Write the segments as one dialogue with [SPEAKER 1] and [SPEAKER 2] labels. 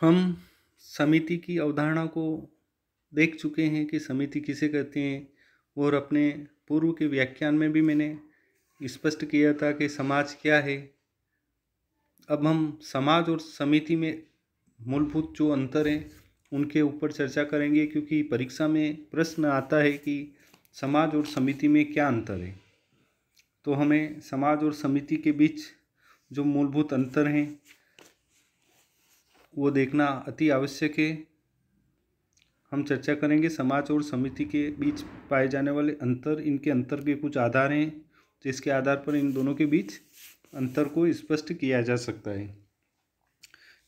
[SPEAKER 1] हम समिति की अवधारणा को देख चुके हैं कि समिति किसे कहते हैं और अपने पूर्व के व्याख्यान में भी मैंने स्पष्ट किया था कि समाज क्या है अब हम समाज और समिति में मूलभूत जो अंतर हैं उनके ऊपर चर्चा करेंगे क्योंकि परीक्षा में प्रश्न आता है कि समाज और समिति में क्या अंतर है तो हमें समाज और समिति के बीच जो मूलभूत अंतर हैं वो देखना अति आवश्यक है हम चर्चा करेंगे समाज और समिति के बीच पाए जाने वाले अंतर इनके अंतर के कुछ आधार हैं जिसके आधार पर इन दोनों के बीच अंतर को स्पष्ट किया जा सकता है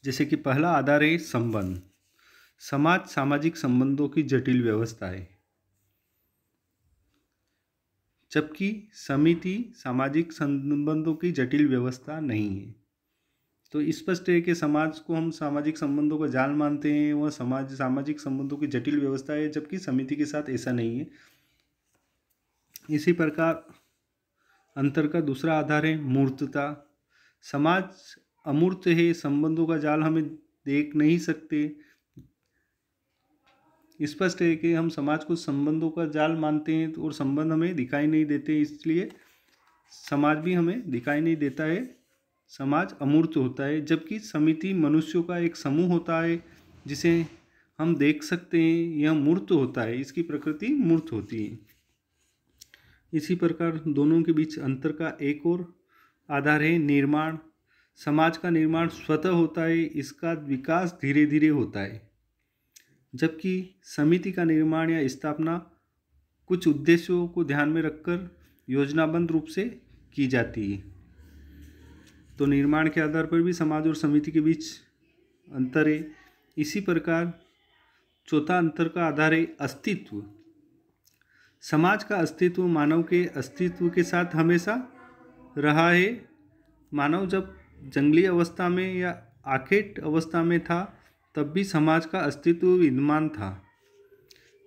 [SPEAKER 1] जैसे कि पहला आधार है संबंध समाज सामाजिक संबंधों की जटिल व्यवस्था है जबकि समिति सामाजिक संबंधों की जटिल व्यवस्था नहीं है तो स्पष्ट है कि समाज को हम सामाजिक संबंधों का जाल मानते हैं वह समाज सामाजिक संबंधों की जटिल व्यवस्था है जबकि समिति के साथ ऐसा नहीं है इसी प्रकार अंतर का दूसरा आधार है मूर्तता समाज अमूर्त है संबंधों का जाल हमें देख नहीं सकते स्पष्ट है कि हम समाज को संबंधों का जाल मानते हैं तो और संबंध हमें दिखाई नहीं देते इसलिए समाज भी हमें दिखाई नहीं देता है समाज अमूर्त होता है जबकि समिति मनुष्यों का एक समूह होता है जिसे हम देख सकते हैं यह मूर्त होता है इसकी प्रकृति मूर्त होती है इसी प्रकार दोनों के बीच अंतर का एक और आधार है निर्माण समाज का निर्माण स्वतः होता है इसका विकास धीरे धीरे होता है जबकि समिति का निर्माण या स्थापना कुछ उद्देश्यों को ध्यान में रखकर योजनाबद्ध रूप से की जाती है तो निर्माण के आधार पर भी समाज और समिति के बीच अंतर है इसी प्रकार चौथा अंतर का आधार है अस्तित्व समाज का अस्तित्व मानव के अस्तित्व के साथ हमेशा रहा है मानव जब जंगली अवस्था में या आखेट अवस्था में था तब भी समाज का अस्तित्व विद्यमान था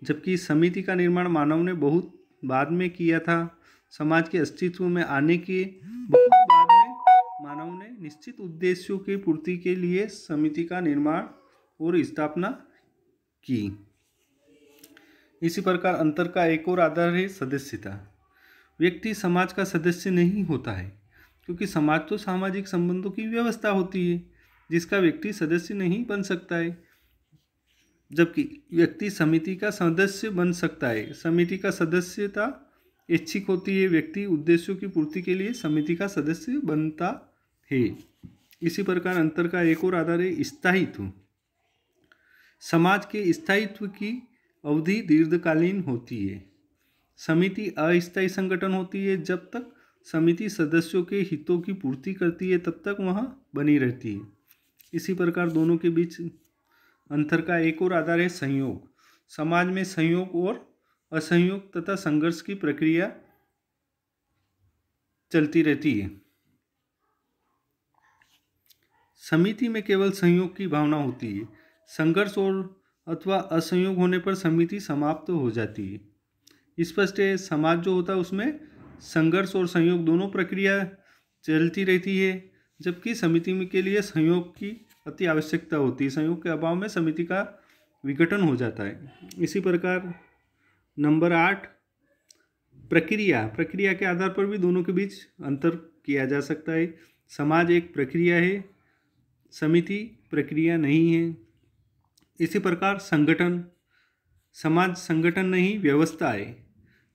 [SPEAKER 1] जबकि समिति का निर्माण मानव ने बहुत बाद में किया था समाज के अस्तित्व में आने के मानव ने निश्चित उद्देश्यों की पूर्ति के लिए समिति का निर्माण और स्थापना की इसी प्रकार अंतर का एक और आधार है सदस्यता व्यक्ति समाज का सदस्य नहीं होता है क्योंकि समाज तो सामाजिक संबंधों की व्यवस्था होती है जिसका व्यक्ति सदस्य नहीं बन सकता है जबकि व्यक्ति समिति का सदस्य बन सकता है समिति का सदस्यता ऐच्छिक होती है व्यक्ति उद्देश्यों की पूर्ति के लिए समिति का सदस्य बनता है इसी प्रकार अंतर का एक और आधार है स्थायित्व समाज के स्थायित्व की अवधि दीर्घकालीन होती है समिति अस्थायी संगठन होती है जब तक समिति सदस्यों के हितों की पूर्ति करती है तब तक वहाँ बनी रहती है इसी प्रकार दोनों के बीच अंतर का एक और आधार है संयोग समाज में संयोग और असंयोग तथा संघर्ष की प्रक्रिया चलती रहती है समिति में केवल संयोग की भावना होती है संघर्ष और अथवा असंयोग होने पर समिति समाप्त तो हो जाती है स्पष्ट है समाज जो होता है उसमें संघर्ष और संयोग दोनों प्रक्रिया चलती रहती है जबकि समिति के लिए संयोग की अति आवश्यकता होती है संयोग के अभाव में समिति का विघटन हो जाता है इसी प्रकार नंबर आठ प्रक्रिया प्रक्रिया के आधार पर भी दोनों के बीच अंतर किया जा सकता है समाज एक प्रक्रिया है समिति प्रक्रिया नहीं है इसी प्रकार संगठन समाज संगठन नहीं व्यवस्था है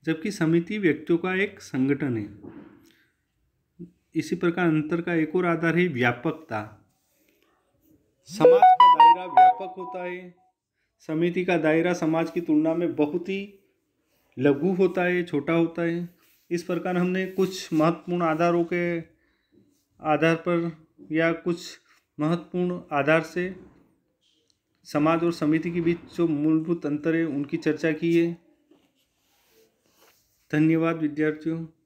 [SPEAKER 1] जबकि समिति व्यक्तियों का एक संगठन है इसी प्रकार अंतर का एक और आधार है व्यापकता समाज का दायरा व्यापक होता है समिति का दायरा समाज की तुलना में बहुत ही लघु होता है छोटा होता है इस प्रकार हमने कुछ महत्वपूर्ण आधारों के आधार पर या कुछ महत्वपूर्ण आधार से समाज और समिति के बीच जो मूलभूत अंतर है उनकी चर्चा की है धन्यवाद विद्यार्थियों